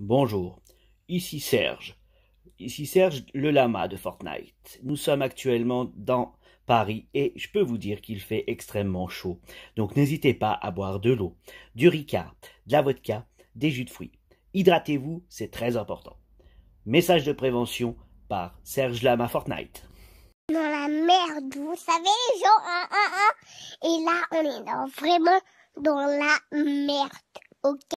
Bonjour, ici Serge. Ici Serge le lama de Fortnite. Nous sommes actuellement dans Paris et je peux vous dire qu'il fait extrêmement chaud. Donc n'hésitez pas à boire de l'eau, du ricard, de la vodka, des jus de fruits. Hydratez-vous, c'est très important. Message de prévention par Serge Lama Fortnite. Dans la merde, vous savez les hein, hein, hein. Et là, on est vraiment dans la merde, ok